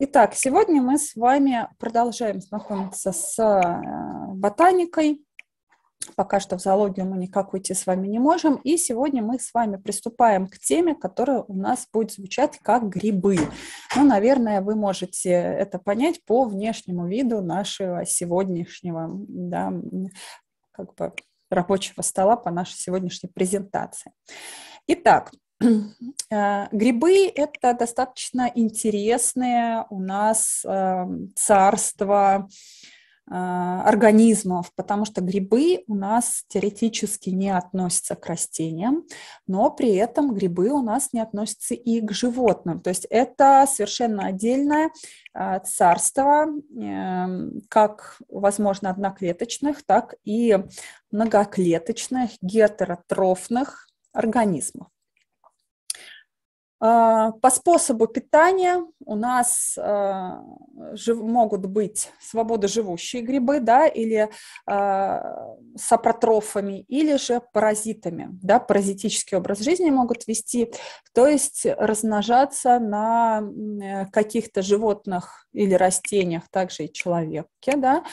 Итак, сегодня мы с вами продолжаем знакомиться с э, ботаникой. Пока что в зоологию мы никак уйти с вами не можем. И сегодня мы с вами приступаем к теме, которая у нас будет звучать как грибы. Ну, наверное, вы можете это понять по внешнему виду нашего сегодняшнего да, как бы рабочего стола по нашей сегодняшней презентации. Итак, Э, грибы — это достаточно интересное у нас эм, царство э, организмов, потому что грибы у нас теоретически не относятся к растениям, но при этом грибы у нас не относятся и к животным. То есть это совершенно отдельное э, царство, эм, как, возможно, одноклеточных, так и многоклеточных гетеротрофных организмов. А, по способу питания у нас а, могут быть свободоживущие грибы, да, или а, сапротрофами, или же паразитами, да, паразитический образ жизни могут вести, то есть размножаться на каких-то животных или растениях, также и человеке, да,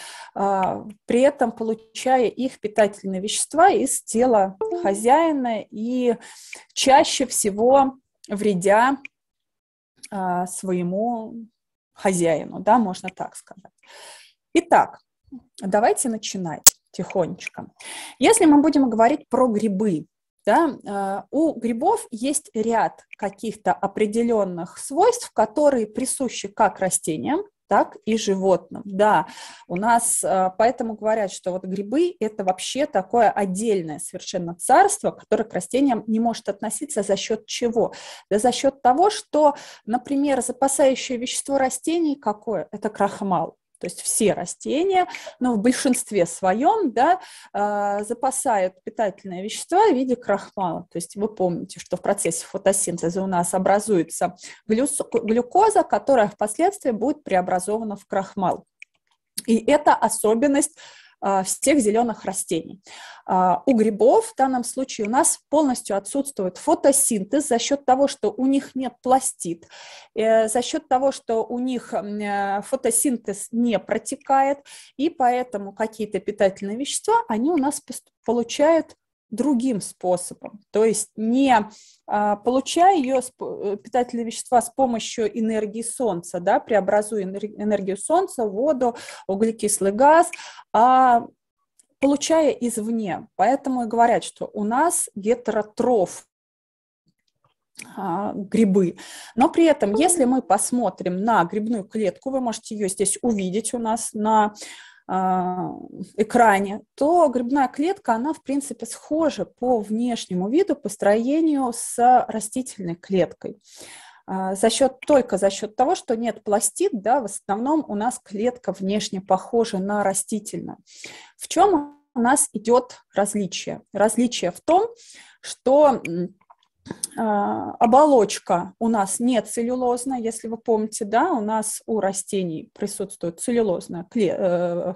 при этом получая их питательные вещества из тела хозяина и чаще всего вредя а, своему хозяину, да, можно так сказать. Итак, давайте начинать тихонечко. Если мы будем говорить про грибы, да, а, у грибов есть ряд каких-то определенных свойств, которые присущи как растениям, так и животным. Да, у нас а, поэтому говорят, что вот грибы – это вообще такое отдельное совершенно царство, которое к растениям не может относиться за счет чего? Да за счет того, что, например, запасающее вещество растений какое? Это крахмал то есть все растения, но в большинстве своем да, а, запасают питательные вещества в виде крахмала. То есть вы помните, что в процессе фотосинтеза у нас образуется глюкоза, которая впоследствии будет преобразована в крахмал. И это особенность а, всех зеленых растений. А, у грибов в данном случае у нас полностью отсутствует фотосинтез за счет того, что у них нет пластид, э, за счет того, что у них э, фотосинтез не протекает, и поэтому какие-то питательные вещества они у нас получают другим способом, то есть не а, получая ее э, питательные вещества с помощью энергии солнца, да, преобразуя энергию солнца, воду, углекислый газ, а получая извне. Поэтому и говорят, что у нас гетеротроф а, грибы. Но при этом, если мы посмотрим на грибную клетку, вы можете ее здесь увидеть у нас на а, экране, то грибная клетка, она, в принципе, схожа по внешнему виду, по строению с растительной клеткой. А, за счет, только за счет того, что нет пластид, да, в основном у нас клетка внешне похожа на растительную. В чем у нас идет различие? Различие в том, что а, оболочка у нас не целлюлозная, если вы помните, да, у нас у растений присутствует целлюлозная э,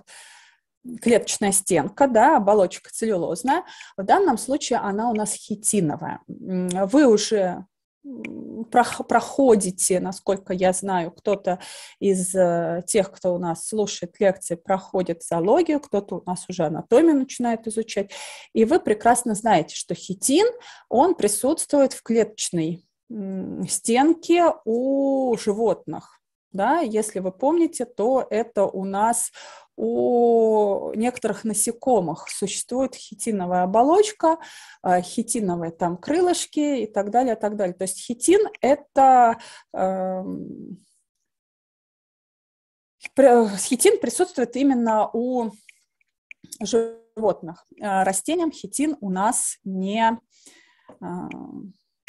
клеточная стенка, да, оболочка целлюлозная. В данном случае она у нас хитиновая. Вы уже проходите, насколько я знаю, кто-то из э, тех, кто у нас слушает лекции, проходит зоологию, кто-то у нас уже анатомию начинает изучать, и вы прекрасно знаете, что хитин, он присутствует в клеточной стенке у животных. Да, если вы помните, то это у нас у некоторых насекомых существует хитиновая оболочка, э, хитиновые там крылышки и так далее, и так далее. То есть хитин – это эм, хитин присутствует именно у животных. Э, растениям хитин у нас не э,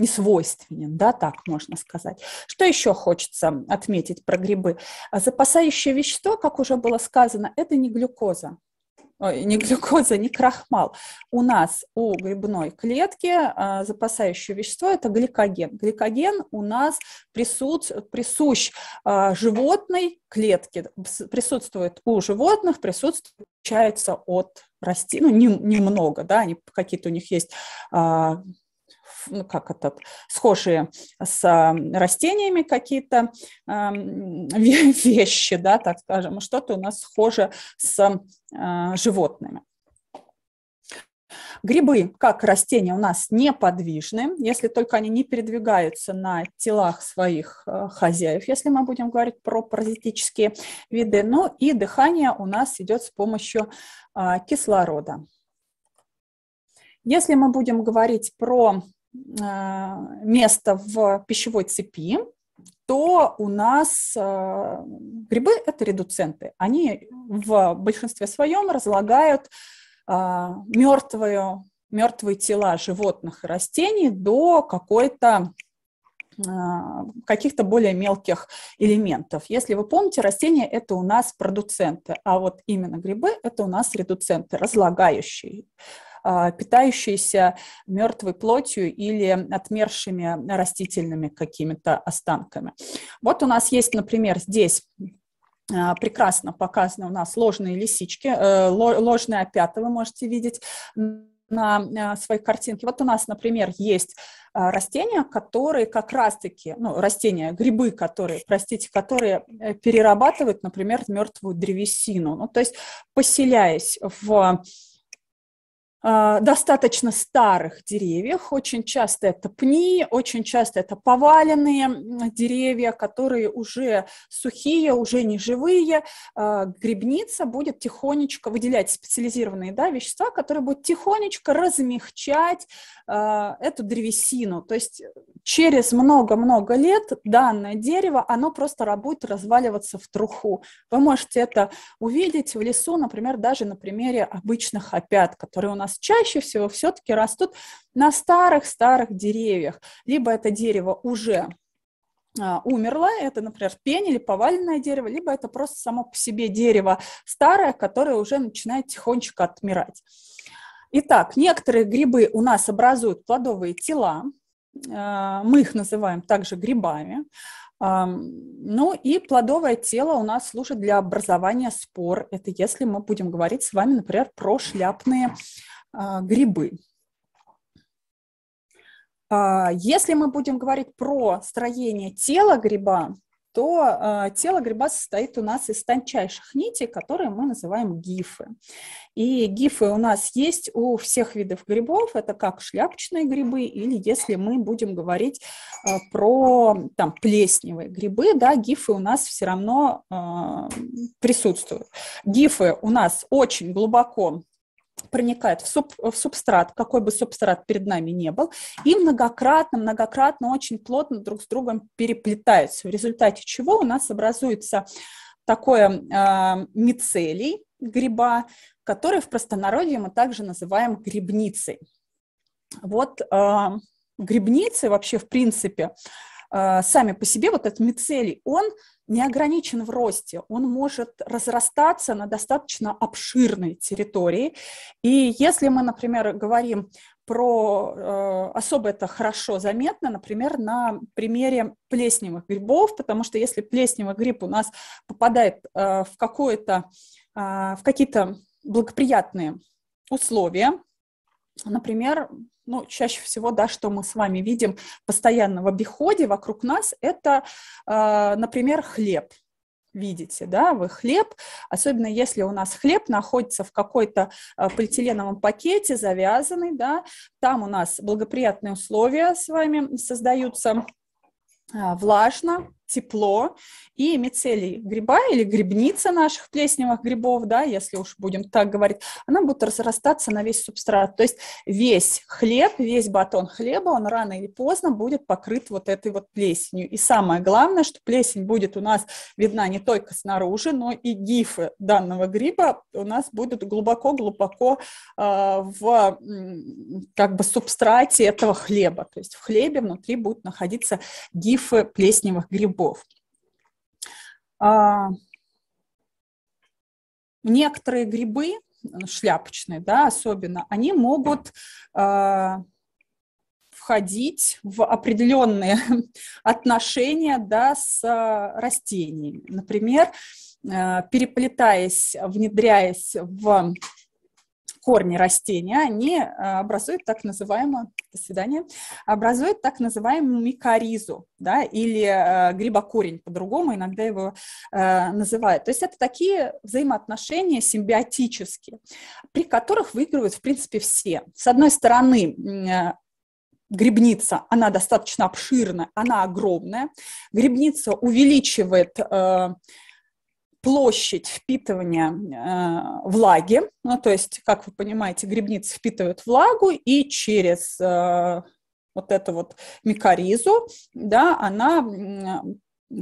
не свойственен, да, так можно сказать. Что еще хочется отметить про грибы? А запасающее вещество, как уже было сказано, это не глюкоза. Ой, не глюкоза, не крахмал. У нас, у грибной клетки, а, запасающее вещество – это гликоген. Гликоген у нас присут, присущ а, животной клетке, присутствует у животных, присутствует отличается от растений, ну, не, немного, да, они какие-то у них есть ну, как этот, схожие с растениями какие-то э, вещи, да, так скажем, что-то у нас схоже с э, животными. Грибы, как растения, у нас неподвижны, если только они не передвигаются на телах своих а, хозяев, если мы будем говорить про паразитические виды. Ну и дыхание у нас идет с помощью а, кислорода. Если мы будем говорить про Э, место в пищевой цепи, то у нас э, грибы – это редуценты. Они в большинстве своем разлагают э, мертвую, мертвые тела животных и растений до какой-то каких-то более мелких элементов. Если вы помните, растения – это у нас продуценты, а вот именно грибы – это у нас редуценты, разлагающие а, питающиеся мертвой плотью или отмершими растительными какими-то останками. Вот у нас есть, например, здесь а, прекрасно показаны у нас ложные лисички, э, ложные опята вы можете видеть на а, своей картинке. Вот у нас, например, есть растения, которые как раз-таки, ну, растения, грибы, которые, простите, которые э, перерабатывают, например, мертвую древесину. Ну, то есть поселяясь в а, достаточно старых деревьях. Очень часто это пни, очень часто это поваленные деревья, которые уже сухие, уже не живые. А, грибница будет тихонечко выделять специализированные да, вещества, которые будут тихонечко размягчать а, эту древесину. То есть через много-много лет данное дерево, оно просто будет разваливаться в труху. Вы можете это увидеть в лесу, например, даже на примере обычных опят, которые у нас нас чаще всего все-таки растут на старых-старых деревьях. Либо это дерево уже а, умерла, это, например, пень или поваленное дерево, либо это просто само по себе дерево старое, которое уже начинает тихонечко отмирать. Итак, некоторые грибы у нас образуют плодовые тела, а, мы их называем также грибами. Ну и плодовое тело у нас служит для образования спор. Это если мы будем говорить с вами, например, про шляпные а, грибы. А, если мы будем говорить про строение тела гриба, то а, тело гриба состоит у нас из тончайших нитей, которые мы называем гифы. И гифы у нас есть у всех видов грибов, это как шляпочные грибы, или если мы будем говорить про там, плесневые грибы, да, гифы у нас все равно э, присутствуют. Гифы у нас очень глубоко проникает в, суб, в субстрат, какой бы субстрат перед нами не был, и многократно-многократно очень плотно друг с другом переплетаются, в результате чего у нас образуется такое э, мицелий гриба, который в простонародье мы также называем грибницей. Вот э, грибницы вообще в принципе э, сами по себе, вот этот мицелий, он не ограничен в росте, он может разрастаться на достаточно обширной территории. И если мы, например, говорим про, э, особо это хорошо заметно, например, на примере плесневых грибов, потому что если плесневый гриб у нас попадает э, в, какое-то, э, в какие-то благоприятные условия, например, ну, чаще всего, да, что мы с вами видим постоянно в обиходе вокруг нас, это, э, например, хлеб. Видите, да, вы хлеб, особенно если у нас хлеб находится в какой-то э, полиэтиленовом пакете, завязанный, да, там у нас благоприятные условия с вами создаются, э, влажно, тепло и мицелий гриба или грибница наших плесневых грибов, да, если уж будем так говорить, она будет разрастаться на весь субстрат. То есть весь хлеб, весь батон хлеба, он рано или поздно будет покрыт вот этой вот плесенью. И самое главное, что плесень будет у нас видна не только снаружи, но и гифы данного гриба у нас будут глубоко-глубоко э, в как бы субстрате этого хлеба. То есть в хлебе внутри будут находиться гифы плесневых грибов грибов. А, некоторые грибы, э, шляпочные, да, особенно, они могут а, входить в определенные отношения да, с а, растениями. Например, э, переплетаясь, внедряясь в корни растения, а они э, образуют так называемую, до свидания, образуют так называемую микоризу, да, или э, грибокорень по-другому иногда его э, называют. То есть это такие взаимоотношения симбиотические, при которых выигрывают, в принципе, все. С одной стороны, грибница, она достаточно обширная, она огромная. Грибница увеличивает площадь впитывания э, влаги, ну, то есть, как вы понимаете, грибницы впитывают влагу, и через э, вот эту вот микоризу, да, она э,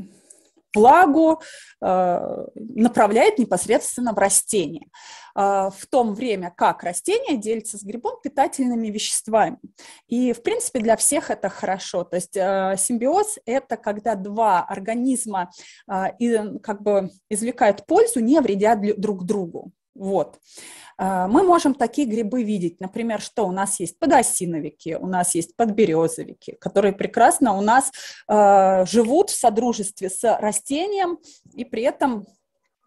влагу, э, направляет непосредственно в растение. Э, в том время как растение делится с грибом питательными веществами. И, в принципе, для всех это хорошо. То есть э, симбиоз – это когда два организма и как бы извлекают пользу, не вредя друг другу. Вот. А, мы можем такие грибы видеть. Например, что у нас есть подосиновики, у нас есть подберезовики, которые прекрасно у нас а, живут в содружестве с растением и при этом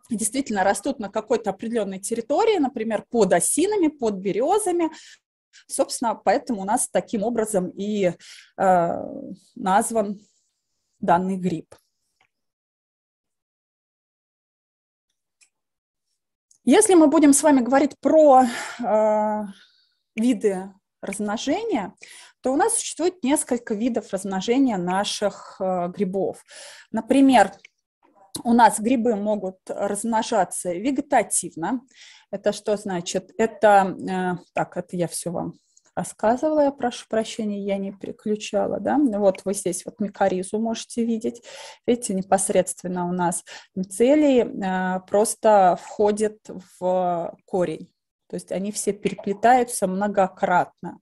действительно растут на какой-то определенной территории, например, под осинами, под березами. Собственно, поэтому у нас таким образом и э, назван данный гриб. Если мы будем с вами говорить про э, виды размножения, то у нас существует несколько видов размножения наших э, грибов. Например, у нас грибы могут размножаться вегетативно. Это что значит? Это, э, так, это я все вам а сказывала я, прошу прощения, я не переключала, да, вот вы здесь вот микоризу можете видеть, видите, непосредственно у нас мицелии э, просто входят в корень, то есть они все переплетаются многократно.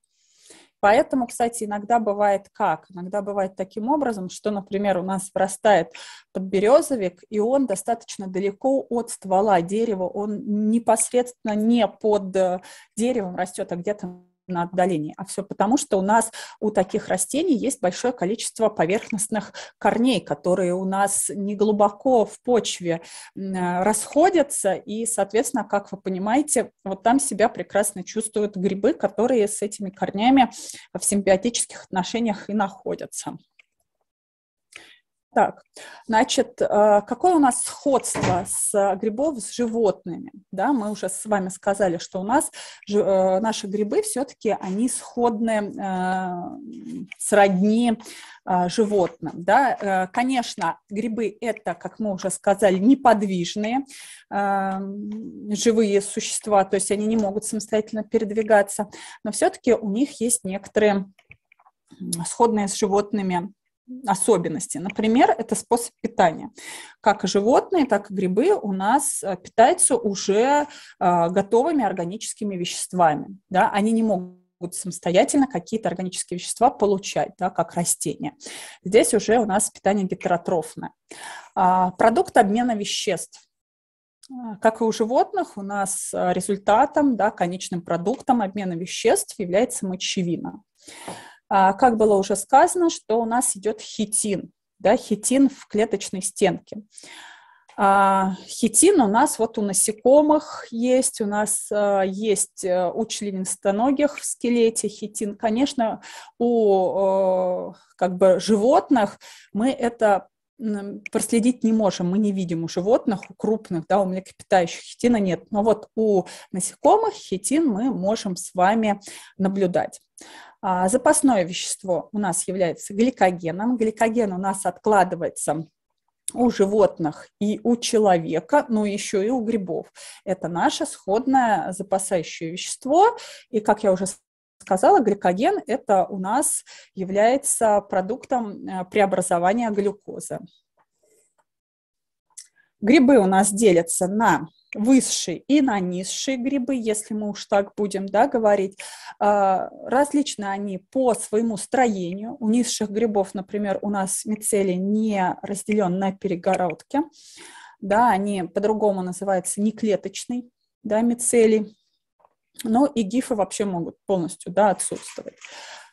Поэтому, кстати, иногда бывает как? Иногда бывает таким образом, что, например, у нас вырастает подберезовик, и он достаточно далеко от ствола дерева, он непосредственно не под э, деревом растет, а где-то на отдалении, а все потому, что у нас у таких растений есть большое количество поверхностных корней, которые у нас не глубоко в почве э, расходятся, и, соответственно, как вы понимаете, вот там себя прекрасно чувствуют грибы, которые с этими корнями в симбиотических отношениях и находятся. Так, значит, э, какое у нас сходство с э, грибов с животными? Да, мы уже с вами сказали, что у нас э, наши грибы все-таки они сходны сродни животным. Да? Конечно, грибы это, как мы уже сказали, неподвижные эм, живые существа, то есть они не могут самостоятельно передвигаться, но все-таки у них есть некоторые сходные с животными особенности. Например, это способ питания. Как и животные, так и грибы у нас э, питаются уже э, готовыми органическими веществами. Да? Они не могут самостоятельно какие-то органические вещества получать, да, как растения. Здесь уже у нас питание гетеротрофное. А, продукт обмена веществ. А, как и у животных, у нас э, результатом, да, конечным продуктом обмена веществ является мочевина. А, как было уже сказано, что у нас идет хитин, да, хитин в клеточной стенке. А, хитин у нас вот у насекомых есть, у нас а, есть э, у членистоногих в скелете хитин. Конечно, у как бы животных мы это проследить не можем, мы не видим у животных, у крупных, да, у млекопитающих хитина нет, но вот у насекомых хитин мы можем с вами наблюдать. А, запасное вещество у нас является гликогеном. Гликоген у нас откладывается у животных и у человека, но еще и у грибов. Это наше сходное запасающее вещество. И, как я уже сказала, гликоген – это у нас является продуктом э, преобразования глюкозы. Грибы у нас делятся на высшие и на низшие грибы, если мы уж так будем да, говорить. А, различны они по своему строению. У низших грибов, например, у нас мицелий не разделен на перегородки. Да, они по-другому называются неклеточный да, мицелий. Но и гифы вообще могут полностью да, отсутствовать.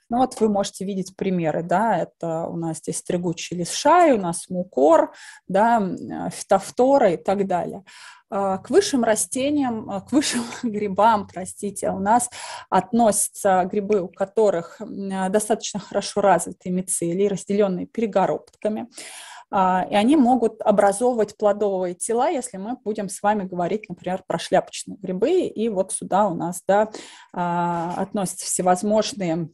Ну вот вы можете видеть примеры, да, это у нас здесь стригучий лишай, у нас мукор, да, э, фитофтора и так далее а, к высшим растениям, э, к высшим грибам, простите, у нас относятся грибы, у которых э, достаточно хорошо развиты мицелии, разделенные перегородками. А, и они могут образовывать плодовые тела, если мы будем с вами говорить, например, про шляпочные грибы. И вот сюда у нас да, а, относятся всевозможные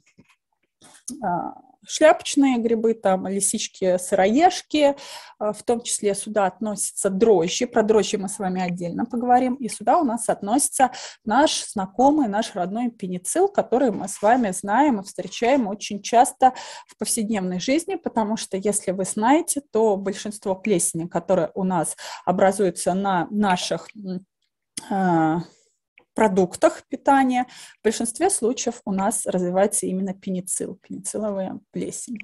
а, шляпочные грибы, там лисички-сыроежки, а, в том числе сюда относятся дрожжи, про дрожжи мы с вами отдельно поговорим, и сюда у нас относится наш знакомый, наш родной пеницил, который мы с вами знаем и встречаем очень часто в повседневной жизни, потому что, если вы знаете, то большинство плесени, которое у нас образуется на наших а, продуктах питания, в большинстве случаев у нас развивается именно пеницилл, пеницилловая плесень.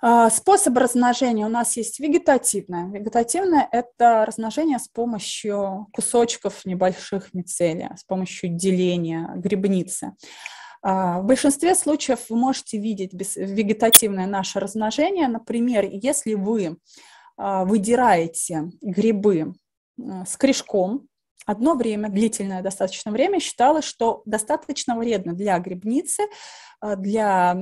А, способ размножения у нас есть вегетативное. Вегетативное – это размножение с помощью кусочков небольших мицелия, с помощью деления грибницы. А, в большинстве случаев вы можете видеть вегетативное наше размножение. Например, если вы а, выдираете грибы с корешком, одно время, длительное достаточно время, считалось, что достаточно вредно для грибницы, э, для э,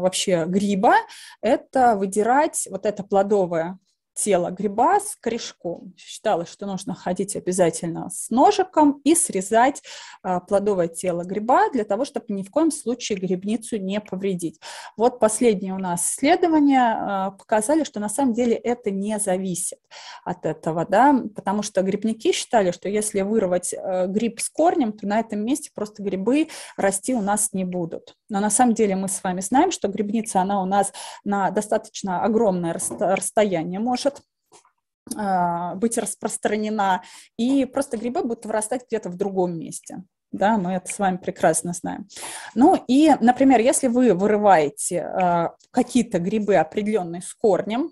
вообще гриба, это выдирать вот это плодовое тело гриба с корешком. Считалось, что нужно ходить обязательно с ножиком и срезать а, плодовое тело гриба для того, чтобы ни в коем случае грибницу не повредить. Вот последние у нас исследования а, показали, что на самом деле это не зависит от этого, да, потому что грибники считали, что если вырвать а, гриб с корнем, то на этом месте просто грибы расти у нас не будут. Но на самом деле мы с вами знаем, что грибница, она у нас на достаточно огромное расстояние может может э, быть распространена, и просто грибы будут вырастать где-то в другом месте. Да, мы это с вами прекрасно знаем. Ну и, например, если вы вырываете э, какие-то грибы определенные с корнем,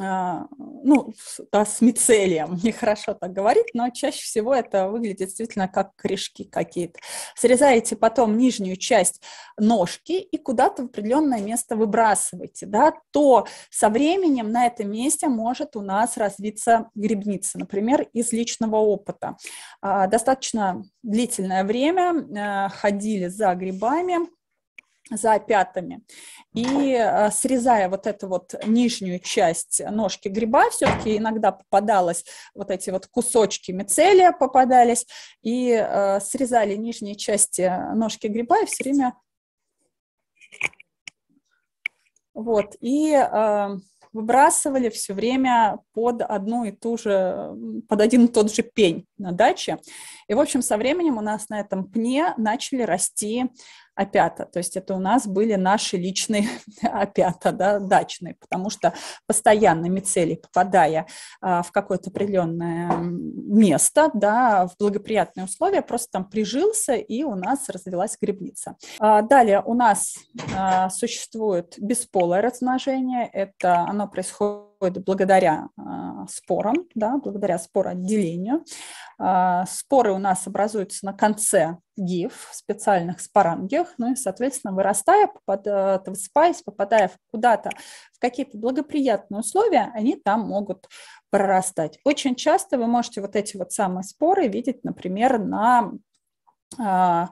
а, ну, да, с мицелием, нехорошо так говорить, но чаще всего это выглядит действительно как корешки какие-то. Срезаете потом нижнюю часть ножки и куда-то в определенное место выбрасываете, да, то со временем на этом месте может у нас развиться грибница, например, из личного опыта. А, достаточно длительное время э, ходили за грибами, за пятами. И а, срезая вот эту вот нижнюю часть ножки гриба, все-таки иногда попадалось вот эти вот кусочки мицелия попадались, и а, срезали нижние части ножки гриба, и все время вот, и а, выбрасывали все время под одну и ту же, под один и тот же пень на даче. И, в общем, со временем у нас на этом пне начали расти опята. То есть это у нас были наши личные опята, да, дачные, потому что постоянно мицелий, попадая а, в какое-то определенное место, да, в благоприятные условия, просто там прижился, и у нас развелась грибница. А, далее у нас а, существует бесполое размножение, это оно происходит благодаря э, спорам, да, благодаря спороотделению. А, споры у нас образуются на конце гиф, в специальных спорангиях, ну и, соответственно, вырастая, попадая, спаясь, попадая куда-то в какие-то благоприятные условия, они там могут прорастать. Очень часто вы можете вот эти вот самые споры видеть, например, на а,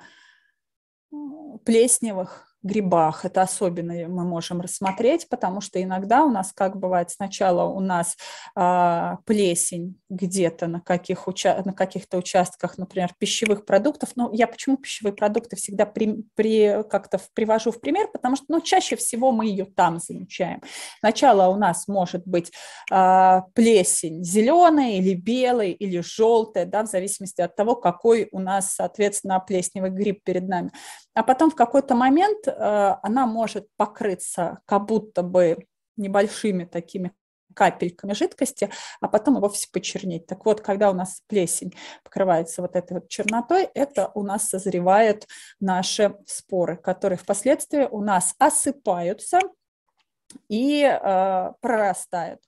плесневых грибах. Это особенно мы можем рассмотреть, потому что иногда у нас, как бывает, сначала у нас э, плесень где-то на, каких уча- на каких-то участках, например, пищевых продуктов. Но я почему пищевые продукты всегда при, при, как-то привожу в пример, потому что ну, чаще всего мы ее там замечаем. Сначала у нас может быть э, плесень зеленая или белая или желтая, да, в зависимости от того, какой у нас, соответственно, плесневый гриб перед нами а потом в какой-то момент э, она может покрыться как будто бы небольшими такими капельками жидкости, а потом и вовсе почернеть. Так вот, когда у нас плесень покрывается вот этой вот чернотой, это у нас созревают наши споры, которые впоследствии у нас осыпаются – и э, прорастают.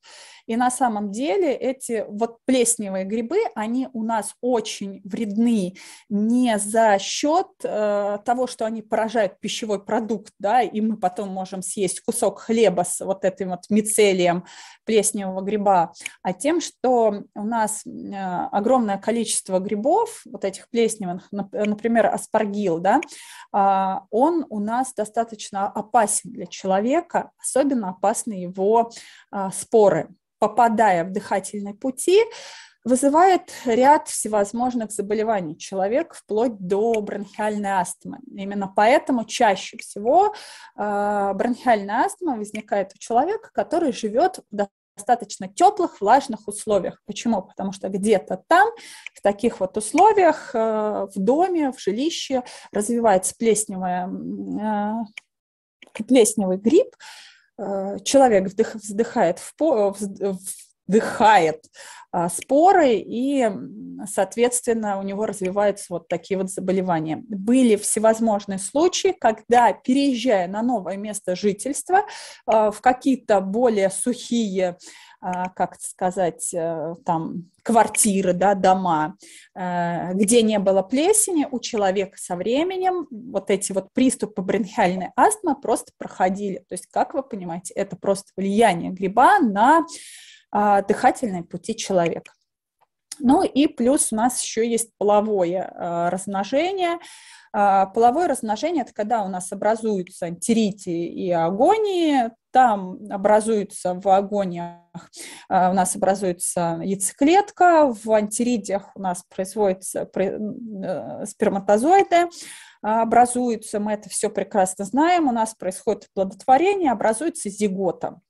И на самом деле эти вот плесневые грибы, они у нас очень вредны не за счет э, того, что они поражают пищевой продукт, да, и мы потом можем съесть кусок хлеба с вот этим вот мицелием плесневого гриба, а тем, что у нас э, огромное количество грибов, вот этих плесневых, например, аспаргил, да, э, он у нас достаточно опасен для человека, особенно особенно опасны его а, споры. Попадая в дыхательные пути, вызывает ряд всевозможных заболеваний человека, вплоть до бронхиальной астмы. Именно поэтому чаще всего а, бронхиальная астма возникает у человека, который живет в достаточно теплых, влажных условиях. Почему? Потому что где-то там, в таких вот условиях, а, в доме, в жилище развивается плесневая, плесневый грипп, Э, человек вдых, вздыхает в, по, э, э, вдыхает а, споры, и, соответственно, у него развиваются вот такие вот заболевания. Были всевозможные случаи, когда, переезжая на новое место жительства, а, в какие-то более сухие а, как сказать, э, там, квартиры, да, дома, э, где не было плесени, у человека со временем вот эти вот приступы бронхиальной астмы просто проходили. То есть, как вы понимаете, это просто влияние гриба на а, дыхательные пути человека. Ну и плюс у нас еще есть половое э, размножение. Э, половое размножение – это когда у нас образуются тирити и агонии. Там образуются в агониях, э, у нас образуется яйцеклетка, в антеридиях у нас производятся э, сперматозоиды, э, образуются, мы это все прекрасно знаем, у нас происходит плодотворение, образуется зигота.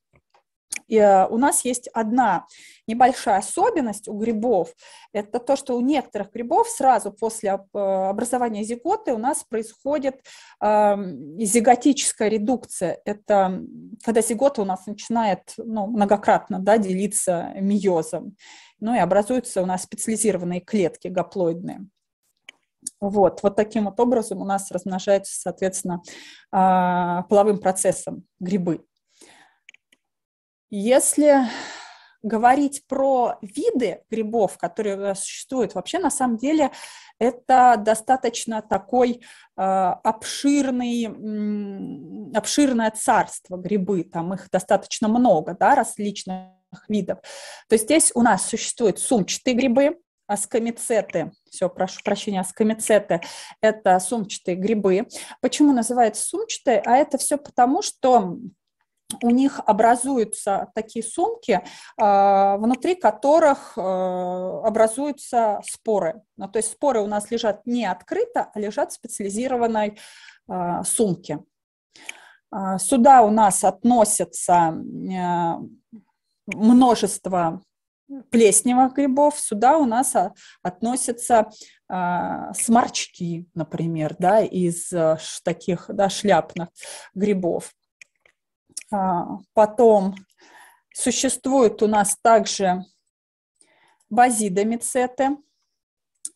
Э, у нас есть одна небольшая особенность у грибов. Это то, что у некоторых грибов сразу после э, образования зиготы у нас происходит эм, зиготическая редукция. Это когда зигота у нас начинает ну, многократно да, делиться миозом. Ну и образуются у нас специализированные клетки гаплоидные. Вот, вот таким вот образом у нас размножаются, соответственно, э, половым процессом грибы. Если говорить про виды грибов, которые э, существуют, вообще на самом деле это достаточно такой э, обширный, м, обширное царство грибы, там их достаточно много, да, различных видов. То есть здесь у нас существуют сумчатые грибы, аскомицеты, все, прошу прощения, аскомицеты – это сумчатые грибы. Почему называется сумчатые? А это все потому, что у них образуются такие сумки, а, внутри которых э, образуются споры. Ну, то есть споры у нас лежат не открыто, а лежат в специализированной а, сумке. А, сюда у нас относятся э, множество плесневых грибов, сюда у нас относятся сморчки, например, да, из э, таких да, шляпных грибов. А, потом существует у нас также базидомицеты.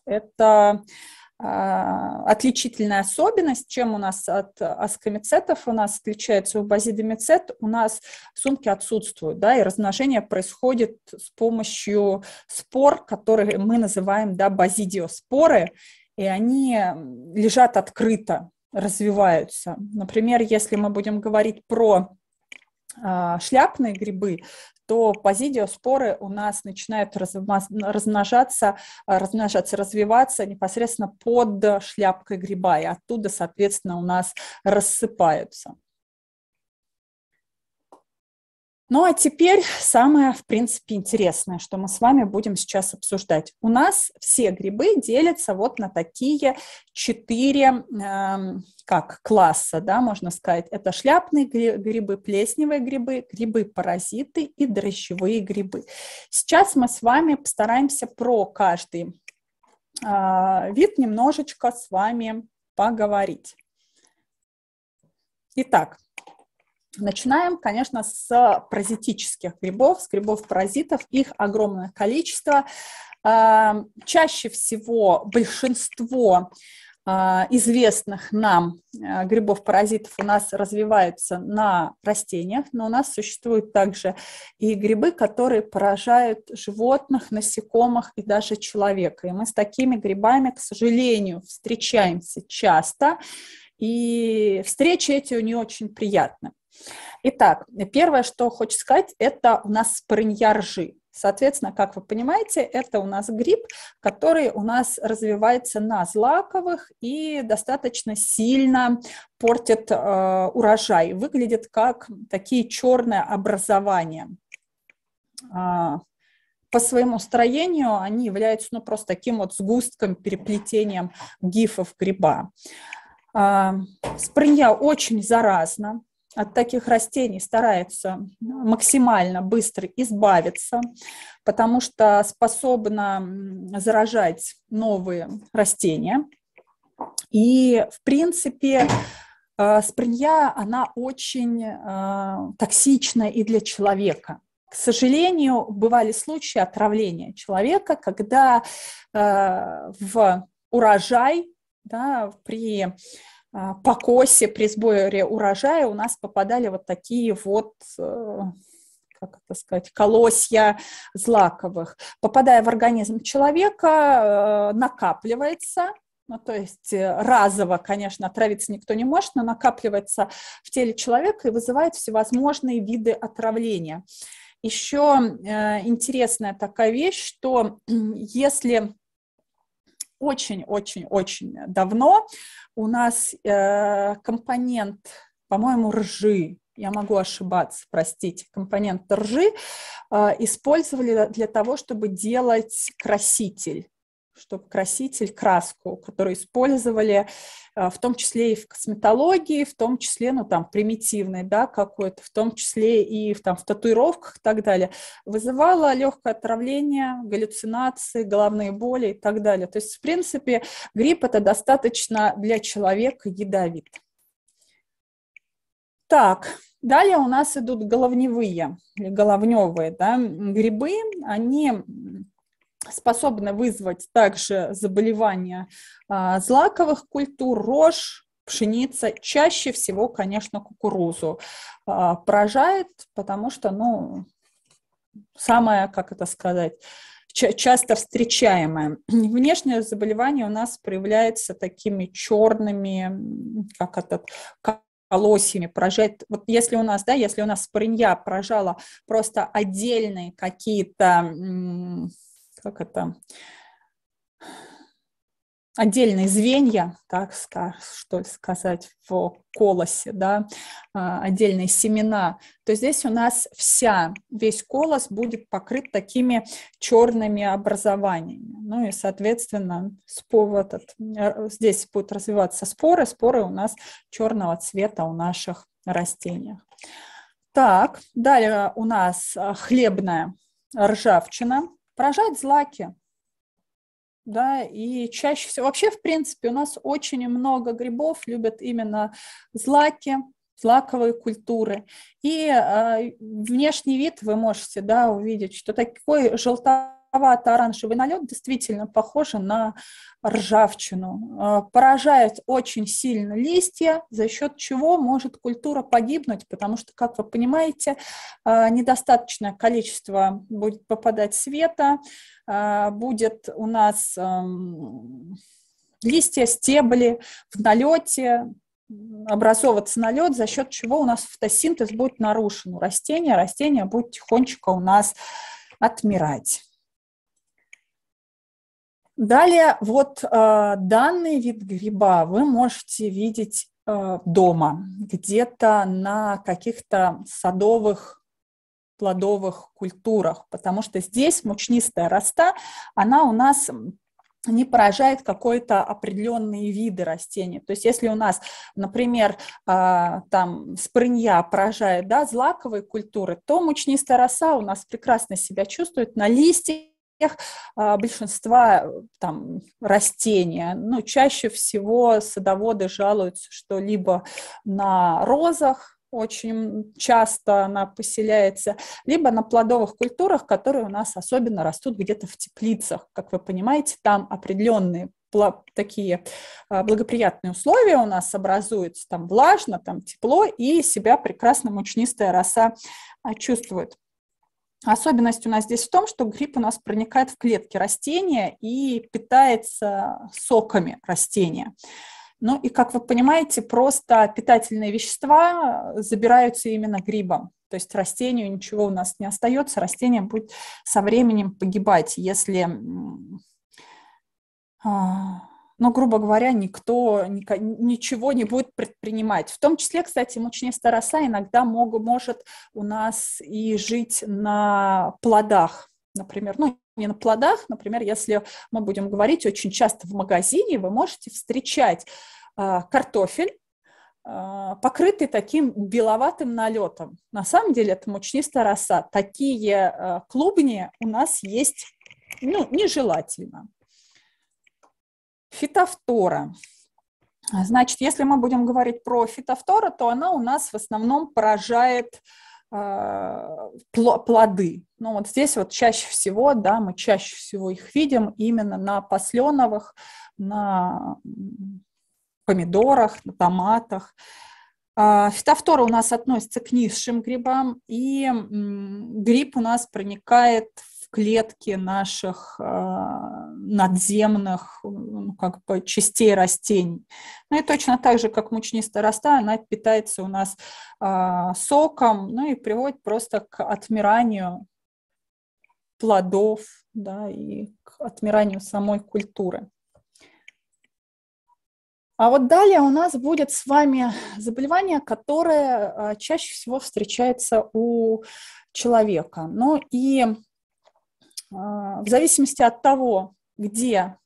Это а, отличительная особенность, чем у нас от аскомицетов у нас отличается у базидомицет, у нас сумки отсутствуют, да, и размножение происходит с помощью спор, которые мы называем, да, базидиоспоры, и они лежат открыто, развиваются. Например, если мы будем говорить про а, шляпные грибы, то позидиоспоры у нас начинают размножаться, а, размножаться, развиваться непосредственно под шляпкой гриба, и оттуда, соответственно, у нас рассыпаются. Ну а теперь самое, в принципе, интересное, что мы с вами будем сейчас обсуждать. У нас все грибы делятся вот на такие четыре, э, как класса, да, можно сказать. Это шляпные грибы, плесневые грибы, грибы-паразиты и дрожжевые грибы. Сейчас мы с вами постараемся про каждый э, вид немножечко с вами поговорить. Итак, Начинаем, конечно, с паразитических грибов, с грибов-паразитов. Их огромное количество. А, чаще всего большинство а, известных нам а, грибов-паразитов у нас развиваются на растениях, но у нас существуют также и грибы, которые поражают животных, насекомых и даже человека. И мы с такими грибами, к сожалению, встречаемся часто, и встречи эти у не очень приятны. Итак, первое, что хочется сказать, это у нас паренья ржи. Соответственно, как вы понимаете, это у нас гриб, который у нас развивается на злаковых и достаточно сильно портит э, урожай. Выглядит как такие черные образования. А, по своему строению они являются ну, просто таким вот сгустком, переплетением гифов гриба. А, спрынья очень заразна, от таких растений старается максимально быстро избавиться, потому что способна заражать новые растения. И, в принципе, э, спринья, она очень э, токсична и для человека. К сожалению, бывали случаи отравления человека, когда э, в урожай да, при а, покосе, при сборе урожая у нас попадали вот такие вот э, как это сказать, колосья злаковых. Попадая в организм человека, э, накапливается ну, то есть э, разово, конечно, отравиться никто не может, но накапливается в теле человека и вызывает всевозможные виды отравления. Еще интересная такая вещь, что если очень-очень-очень давно. У нас э, компонент, по-моему, ржи, я могу ошибаться, простите, компонент ржи э, использовали для того, чтобы делать краситель чтобы краситель, краску, которую использовали, а, в том числе и в косметологии, в том числе, ну, там, примитивной, да, какой-то, в том числе и в, там, в татуировках и так далее, вызывала легкое отравление, галлюцинации, головные боли и так далее. То есть, в принципе, грипп – это достаточно для человека ядовит. Так, Далее у нас идут головневые, или головневые да, грибы. Они способны вызвать также заболевания а, злаковых культур, рожь, пшеница, чаще всего, конечно, кукурузу а, поражает, потому что, ну, самое, как это сказать, часто встречаемое. Внешнее заболевание у нас проявляется такими черными, как этот, колосьями поражает. Вот если у нас, да, если у нас паренья поражала просто отдельные какие-то как это, отдельные звенья, так что сказать, в колосе, да, а, отдельные семена, то здесь у нас вся, весь колос будет покрыт такими черными образованиями. Ну и, соответственно, спор, этот, э, здесь будут развиваться споры, споры у нас черного цвета у наших растений. Так, далее у нас а, хлебная ржавчина, поражает злаки. Да, и чаще всего, вообще, в принципе, у нас очень много грибов любят именно злаки, злаковые культуры. И э, внешний вид вы можете да, увидеть, что такой желтоватый розовато-оранжевый налет действительно похожа на ржавчину. Э, Поражает очень сильно листья, за счет чего может культура погибнуть, потому что, как вы понимаете, э, недостаточное количество будет попадать света, э, будет у нас эм, листья, стебли в налете, образовываться налет, за счет чего у нас фотосинтез будет нарушен у растения, растение будет тихонечко у нас отмирать. Далее вот э, данный вид гриба вы можете видеть э, дома, где-то на каких-то садовых плодовых культурах, потому что здесь мучнистая роста, она у нас не поражает какой-то определенные виды растений. То есть если у нас, например, э, там спрынья поражает да, злаковые культуры, то мучнистая роса у нас прекрасно себя чувствует на листьях, а, большинства э, там, растения. Ну, чаще всего садоводы жалуются, что либо на розах, очень часто она поселяется, либо на плодовых культурах, которые у нас особенно растут где-то в теплицах. Как вы понимаете, там определенные такие а, благоприятные условия у нас образуются, там влажно, там тепло, и себя прекрасно мучнистая роса а, чувствует. Особенность у нас здесь в том, что гриб у нас проникает в клетки растения и питается соками растения. Ну и, как вы понимаете, просто питательные вещества забираются именно грибом. То есть растению ничего у нас не остается, растение будет со временем погибать, если а, но, грубо говоря, никто ничего не будет предпринимать. В том числе, кстати, мучнистая роса иногда мог, может у нас и жить на плодах, например, ну, не на плодах, например, если мы будем говорить очень часто в магазине, вы можете встречать э, картофель, а, покрытый таким беловатым налетом. На самом деле это мучнистая роса. Такие а, клубни у нас есть ну, нежелательно. Фитофтора. Значит, если мы будем говорить про фитофтора, то она у нас в основном поражает э, плоды. Ну вот здесь вот чаще всего, да, мы чаще всего их видим именно на посленовых, на помидорах, на томатах. А, фитофтора у нас относится к низшим грибам, и гриб у нас проникает клетки наших э, надземных ну, как бы частей растений. Ну и точно так же, как мучнистая роста, она питается у нас э, соком, ну и приводит просто к отмиранию плодов да, и к отмиранию самой культуры. А вот далее у нас будет с вами заболевание, которое э, чаще всего встречается у человека. Ну и а, в зависимости от того, где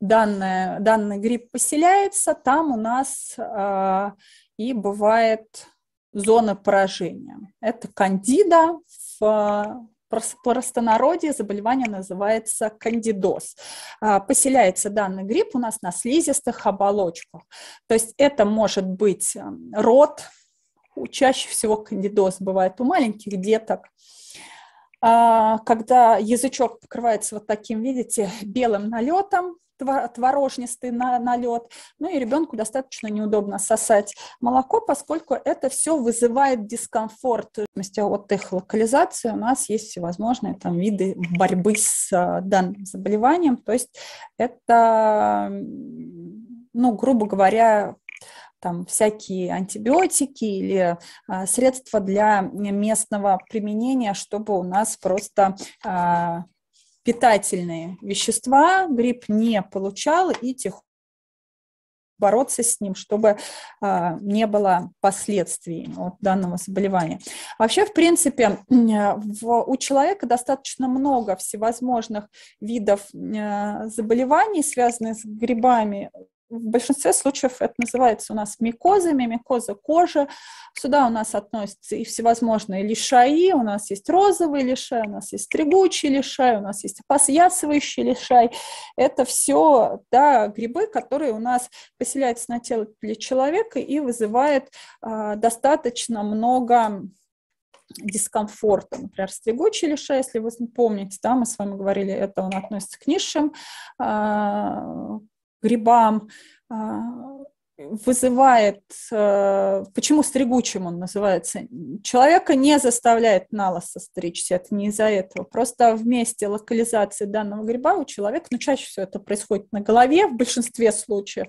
данная, данный гриб поселяется, там у нас а, и бывает зона поражения. Это кандида в простонародье заболевание называется кандидоз. А, поселяется данный грипп у нас на слизистых оболочках. То есть это может быть эм, рот, чаще всего кандидоз бывает у маленьких деток, а, когда язычок покрывается вот таким, видите, белым налетом, творожнистый налет, ну и ребенку достаточно неудобно сосать молоко, поскольку это все вызывает дискомфорт. В зависимости от их локализации у нас есть всевозможные там виды борьбы с а, данным заболеванием, то есть это ну, грубо говоря, там всякие антибиотики или а, средства для местного применения, чтобы у нас просто а, питательные вещества грипп не получал и тихо бороться с ним, чтобы а, не было последствий от данного заболевания. Вообще, в принципе, а, в, у человека достаточно много всевозможных видов а, заболеваний, связанных с грибами, в большинстве случаев это называется у нас микозами, микоза кожи. Сюда у нас относятся и всевозможные лишаи, у нас есть розовый лишай, у нас есть стригучий лишай, у нас есть опосъясывающий лишай. Это все да, грибы, которые у нас поселяются на теле человека и вызывают э, а, достаточно много дискомфорта. Например, стригучий лишай, если вы помните, да, мы с вами говорили, это он относится к низшим э, грибам, а, вызывает, а, почему стригучим он называется, человека не заставляет налоса стричься, это не из-за этого. Просто в месте локализации данного гриба у человека, ну чаще всего это происходит на голове в большинстве случаев,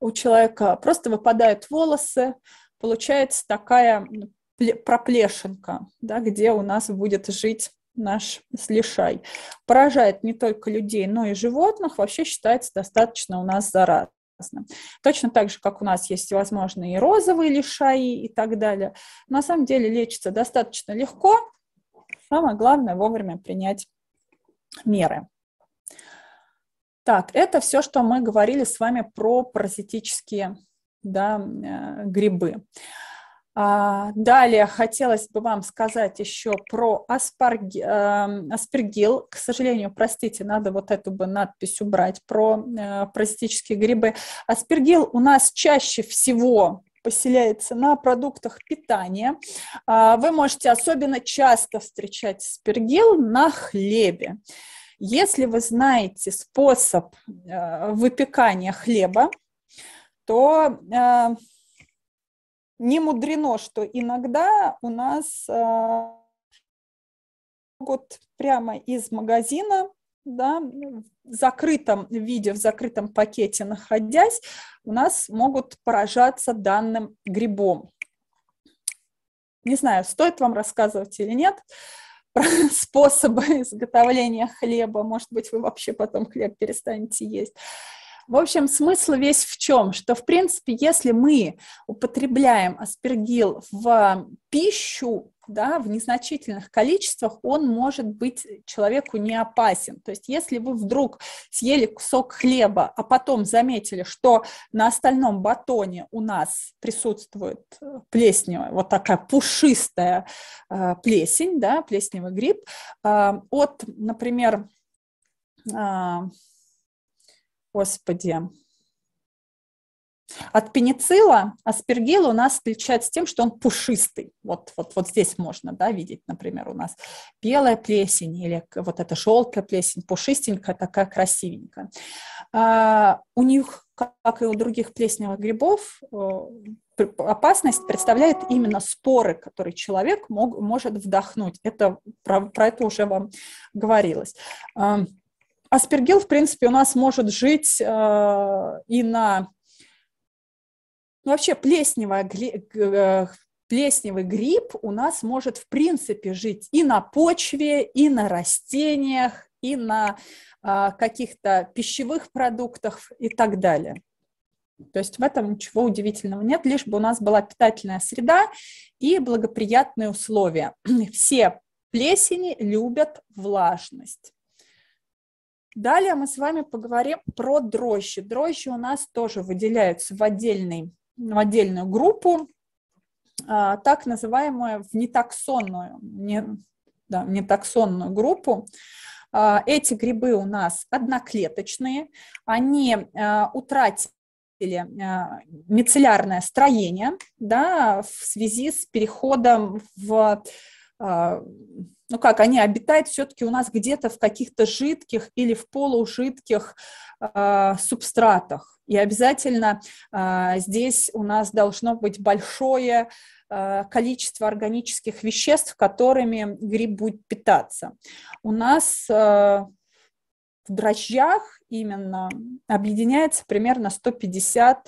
у человека просто выпадают волосы, получается такая ну, проплешинка, да, где у нас будет жить наш слишай, поражает не только людей, но и животных, вообще считается достаточно у нас заразным. Точно так же, как у нас есть возможно, и розовые лишаи и так далее. На самом деле лечится достаточно легко. Самое главное вовремя принять меры. Так, это все, что мы говорили с вами про паразитические да, э, грибы. А, далее хотелось бы вам сказать еще про эм, аспергил. К сожалению, простите, надо вот эту бы надпись убрать про э, паразитические грибы. Аспергил у нас чаще всего поселяется на продуктах питания. А, вы можете особенно часто встречать аспергил на хлебе. Если вы знаете способ э, выпекания хлеба, то э, не мудрено, что иногда у нас могут э, прямо из магазина да, в закрытом виде, в закрытом пакете находясь, у нас могут поражаться данным грибом. Не знаю, стоит вам рассказывать или нет про способы изготовления хлеба. Может быть, вы вообще потом хлеб перестанете есть. В общем, смысл весь в чем? Что, в принципе, если мы употребляем аспергил в пищу, да, в незначительных количествах, он может быть человеку не опасен. То есть если вы вдруг съели кусок хлеба, а потом заметили, что на остальном батоне у нас присутствует э, плесневая, вот такая пушистая э, плесень, да, плесневый гриб, э, от, например, э, Господи. От пеницилла аспергил у нас отличается тем, что он пушистый. Вот, вот, вот здесь можно да, видеть, например, у нас белая плесень или вот эта желтая плесень, пушистенькая, такая красивенькая. А, у них, как и у других плесневых грибов, э, опасность представляет именно споры, которые человек мог, может вдохнуть. Это, про, про это уже вам говорилось аспергил, в принципе, у нас может жить э, и на... Ну, вообще плесневая, э, плесневый гриб у нас может, в принципе, жить и на почве, и на растениях, и на э, каких-то пищевых продуктах и так далее. То есть в этом ничего удивительного нет, лишь бы у нас была питательная среда и благоприятные условия. Все плесени любят влажность. Далее мы с вами поговорим про дрожжи. Дрожжи у нас тоже выделяются в, отдельный, в отдельную группу, а, так называемую в нетаксонную, не, да, нетаксонную группу. А, эти грибы у нас одноклеточные, они а, утратили мицеллярное строение да, в связи с переходом в ну как, они обитают все-таки у нас где-то в каких-то жидких или в полужидких э, субстратах. И обязательно э, здесь у нас должно быть большое э, количество органических веществ, которыми гриб будет питаться. У нас э, в дрожжах именно объединяется примерно 150,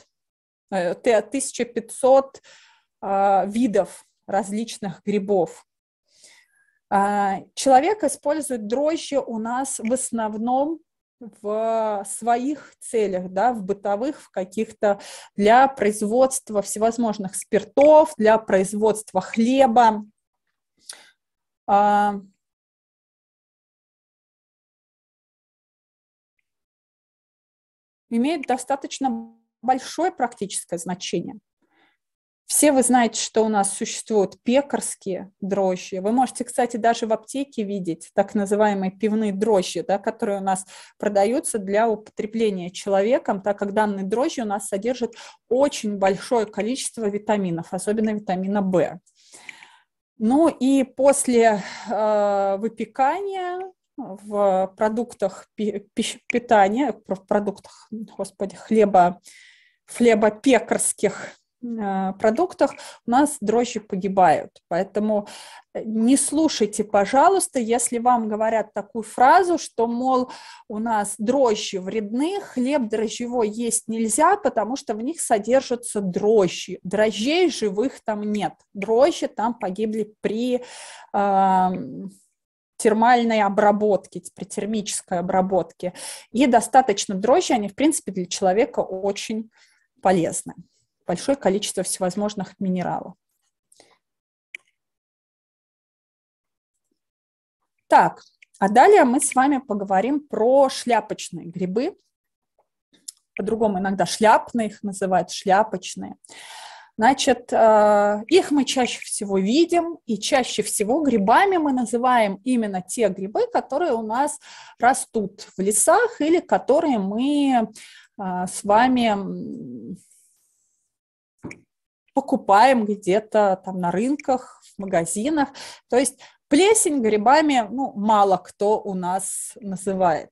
1500 э, видов различных грибов. А, человек использует дрожжи у нас в основном в своих целях, да, в бытовых, в каких-то для производства всевозможных спиртов, для производства хлеба. А, имеет достаточно большое практическое значение. Все вы знаете, что у нас существуют пекарские дрожжи. Вы можете, кстати, даже в аптеке видеть так называемые пивные дрожжи, да, которые у нас продаются для употребления человеком, так как данные дрожжи у нас содержат очень большое количество витаминов, особенно витамина В. Ну и после э, выпекания в продуктах питания, в продуктах, господи, хлеба, хлебопекарских Э, продуктах у нас дрожжи погибают. Поэтому э, не слушайте, пожалуйста, если вам говорят такую фразу, что, мол, у нас дрожжи вредны, хлеб дрожжевой есть нельзя, потому что в них содержатся дрожжи. Дрожжей живых там нет. Дрожжи там погибли при... Э, термальной обработке, при термической обработке. И достаточно дрожжи, они, в принципе, для человека очень полезны большое количество всевозможных минералов. Так, а далее мы с вами поговорим про шляпочные грибы. По-другому иногда шляпные их называют, шляпочные. Значит, э, их мы чаще всего видим, и чаще всего грибами мы называем именно те грибы, которые у нас растут в лесах или которые мы э, с вами покупаем где-то там на рынках, в магазинах. То есть плесень грибами ну, мало кто у нас называет.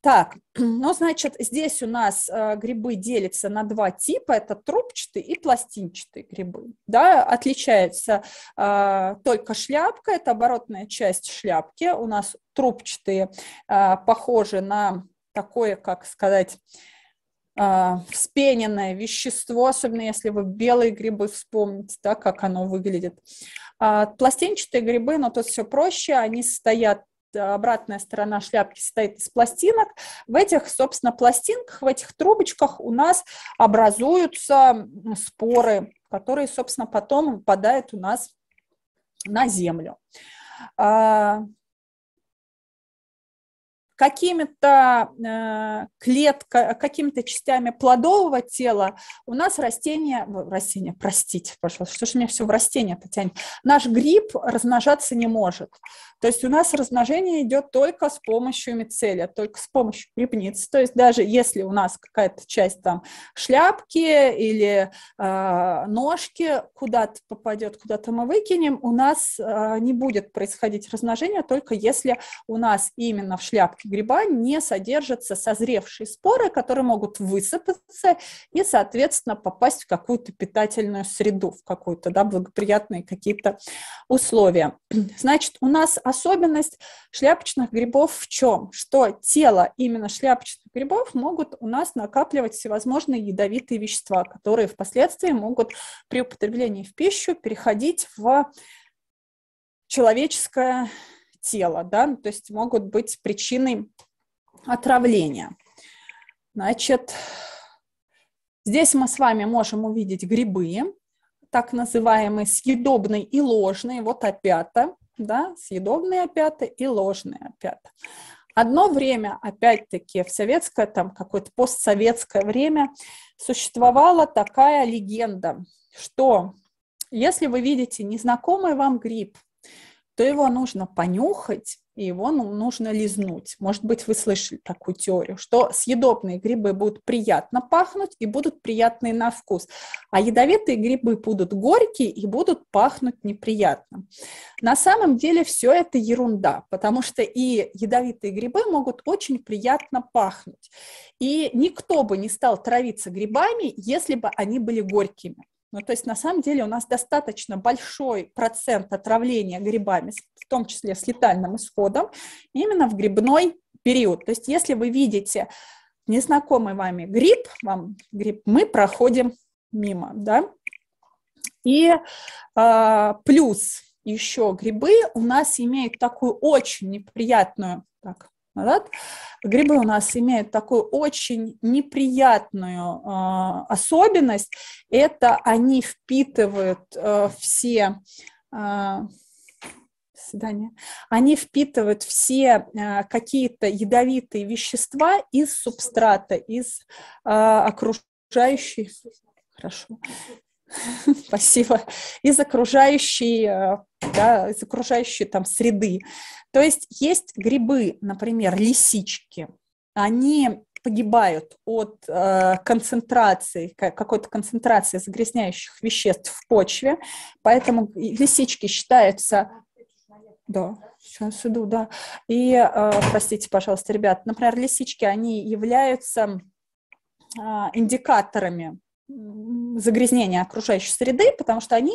Так, ну, значит, здесь у нас э, грибы делятся на два типа. Это трубчатые и пластинчатые грибы. Да, отличается э, только шляпка, это оборотная часть шляпки. У нас трубчатые э, похожи на такое, как сказать, а, вспененное вещество, особенно если вы белые грибы вспомните, да, как оно выглядит. Э, пластинчатые грибы, но тут все проще, они стоят обратная сторона шляпки состоит из пластинок. В этих, собственно, пластинках, в этих трубочках у нас образуются споры, которые, собственно, потом выпадают у нас на землю. А, какими-то э, клетка, какими-то частями плодового тела у нас растения, растения, простите, пожалуйста, что же у меня все в растения, Татьяна, наш гриб размножаться не может. То есть у нас размножение идет только с помощью мицелия, только с помощью грибниц. То есть даже если у нас какая-то часть там шляпки или э, ножки куда-то попадет, куда-то мы выкинем, у нас э, не будет происходить размножение, только если у нас именно в шляпке почки гриба не содержатся созревшие споры, которые могут высыпаться и, соответственно, попасть в какую-то питательную среду, в какую-то да, благоприятные какие-то условия. Значит, у нас особенность шляпочных грибов в чем? Что тело именно шляпочных грибов могут у нас накапливать всевозможные ядовитые вещества, которые впоследствии могут при употреблении в пищу переходить в человеческое тела, да, ну, то есть могут быть причиной отравления. Значит, здесь мы с вами можем увидеть грибы, так называемые съедобные и ложные, вот опята, да, съедобные опята и ложные опята. Одно время, опять-таки, в советское, там, какое-то постсоветское время существовала такая легенда, что если вы видите незнакомый вам гриб, то его нужно понюхать, и его ну, нужно лизнуть. Может быть, вы слышали такую теорию, что съедобные грибы будут приятно пахнуть и будут приятные на вкус, а ядовитые грибы будут горькие и будут пахнуть неприятно. На самом деле все это ерунда, потому что и ядовитые грибы могут очень приятно пахнуть. И никто бы не стал травиться грибами, если бы они были горькими. Ну, то есть на самом деле у нас достаточно большой процент отравления грибами, в том числе с летальным исходом, именно в грибной период. То есть если вы видите незнакомый вами гриб, вам гриб, мы проходим мимо, да. И э, плюс еще грибы у нас имеют такую очень неприятную, так, да? Грибы у нас имеют такую очень неприятную э, особенность. Это они впитывают э, все... Э, свидания. Они впитывают все э, какие-то ядовитые вещества из субстрата, из э, окружающей... Хорошо. Спасибо. Из окружающей э, да, из окружающей там среды. То есть есть грибы, например, лисички, они погибают от э, концентрации, какой-то концентрации загрязняющих веществ в почве, поэтому лисички считаются... Да, сейчас иду, да. И, э, простите, пожалуйста, ребят, например, лисички, они являются э, индикаторами загрязнения окружающей среды, потому что они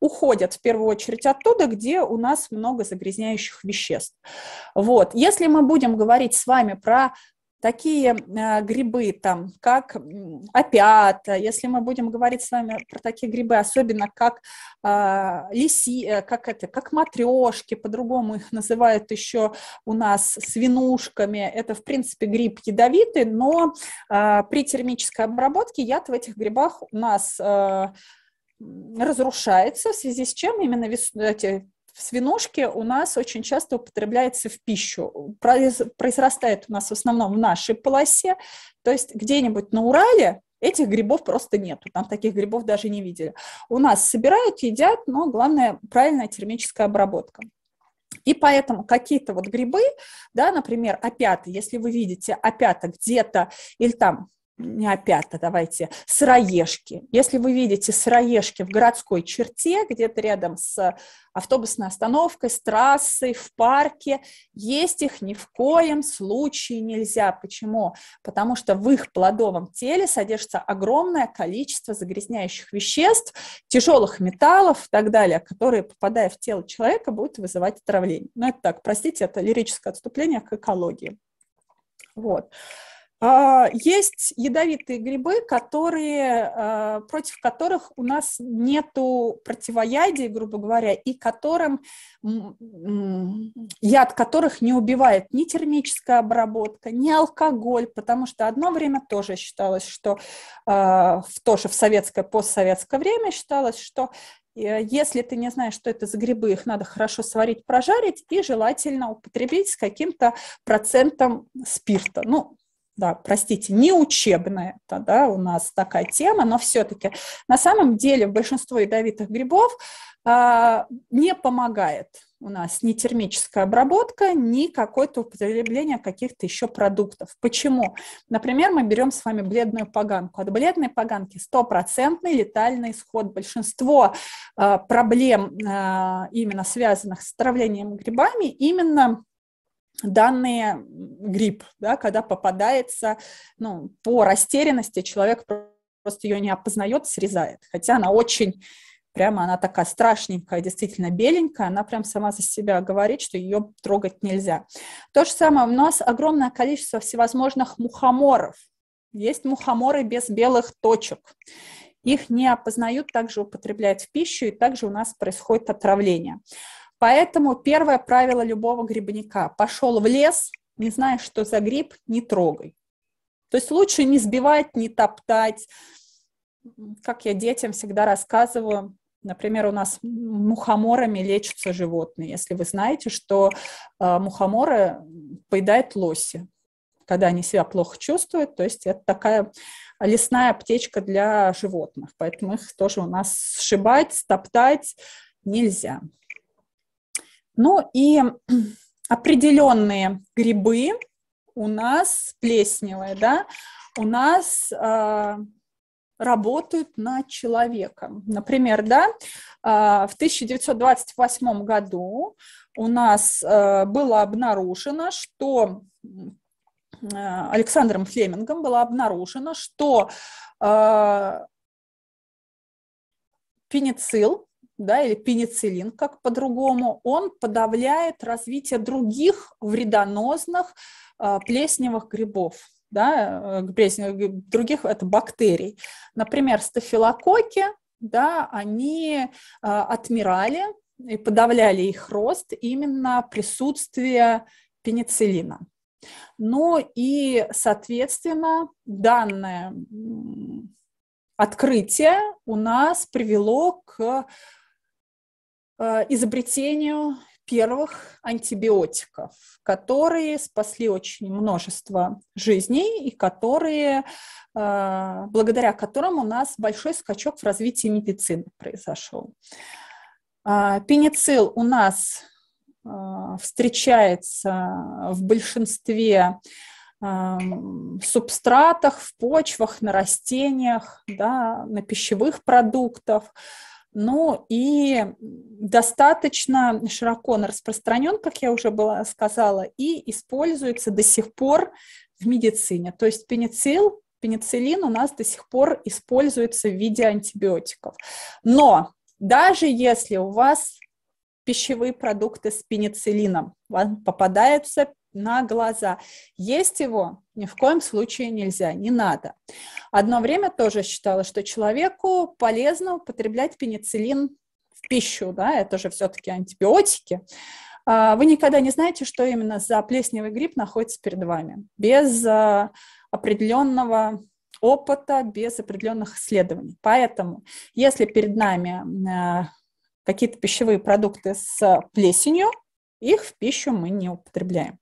уходят в первую очередь оттуда, где у нас много загрязняющих веществ. Вот. Если мы будем говорить с вами про такие а, грибы, там, как опята, если мы будем говорить с вами про такие грибы, особенно как а, лиси, э, как это, как матрешки, по-другому их называют еще у нас свинушками, это, в принципе, гриб ядовитый, но а, при термической обработке яд в этих грибах у нас э, разрушается, в связи с чем именно эти в свинушке у нас очень часто употребляется в пищу. Произрастает у нас в основном в нашей полосе, то есть где-нибудь на Урале Этих грибов просто нету, там таких грибов даже не видели. У нас собирают, едят, но главное правильная термическая обработка. И поэтому какие-то вот грибы, да, например, опята, если вы видите опята где-то или там не опята, давайте, сыроежки. Если вы видите сыроежки в городской черте, где-то рядом с автобусной остановкой, с трассой, в парке, есть их ни в коем случае нельзя. Почему? Потому что в их плодовом теле содержится огромное количество загрязняющих веществ, тяжелых металлов и так далее, которые, попадая в тело человека, будут вызывать отравление. Но ну, это так, простите, это лирическое отступление к экологии. Вот. А, есть ядовитые грибы, которые, а, против которых у нас нет противоядия, грубо говоря, и которым, яд которых не убивает ни термическая обработка, ни алкоголь, потому что одно время тоже считалось, что а, в тоже в советское, постсоветское время считалось, что э, если ты не знаешь, что это за грибы, их надо хорошо сварить, прожарить и желательно употребить с каким-то процентом спирта. Ну, да, простите, не учебная, да, у нас такая тема, но все-таки на самом деле большинство ядовитых грибов а, не помогает у нас ни термическая обработка, ни какое-то употребление каких-то еще продуктов. Почему? Например, мы берем с вами бледную поганку. От бледной поганки стопроцентный летальный исход. Большинство э, проблем э, именно связанных с отравлением грибами именно данные грипп, да, когда попадается, ну, по растерянности человек просто ее не опознает, срезает, хотя она очень прямо она такая страшненькая, действительно беленькая, она прям сама за себя говорит, что ее трогать нельзя. То же самое, у нас огромное количество всевозможных мухоморов. Есть мухоморы без белых точек. Их не опознают, также употребляют в пищу, и также у нас происходит отравление. Поэтому первое правило любого грибника. Пошел в лес, не знаешь, что за гриб, не трогай. То есть лучше не сбивать, не топтать. Как я детям всегда рассказываю, Например, у нас мухоморами лечатся животные. Если вы знаете, что э, мухоморы поедают лоси, когда они себя плохо чувствуют, то есть это такая лесная аптечка для животных, поэтому их тоже у нас сшибать, стоптать нельзя. Ну и определенные грибы у нас плесневые, да, у нас э, работают на человека. Например, да, э, в 1928 году у нас э, было обнаружено, что э, Александром Флемингом было обнаружено, что э, пеницилл да, или пенициллин, как по-другому, он подавляет развитие других вредоносных а, плесневых грибов да, э, плесневых других это бактерий. Например, стафилококки, да, они а, отмирали и подавляли их рост именно присутствие пенициллина. Ну и, соответственно, данное открытие у нас привело к Э, изобретению первых антибиотиков, которые спасли очень множество жизней и которые, э, благодаря которым у нас большой скачок в развитии медицины произошел. Э, пеницилл у нас встречается в большинстве эм, субстратах, в почвах, на растениях, да, на пищевых продуктах. Ну и достаточно широко он распространен, как я уже была, сказала, и используется до сих пор в медицине. То есть пеницилл, пенициллин у нас до сих пор используется в виде антибиотиков. Но даже если у вас пищевые продукты с пенициллином. Вам попадаются на глаза. Есть его ни в коем случае нельзя, не надо. Одно время тоже считала, что человеку полезно употреблять пенициллин в пищу, да, это же все-таки антибиотики. А, вы никогда не знаете, что именно за плесневый гриб находится перед вами. Без а, определенного опыта, без определенных исследований. Поэтому, если перед нами а, какие-то пищевые продукты с плесенью, их в пищу мы не употребляем.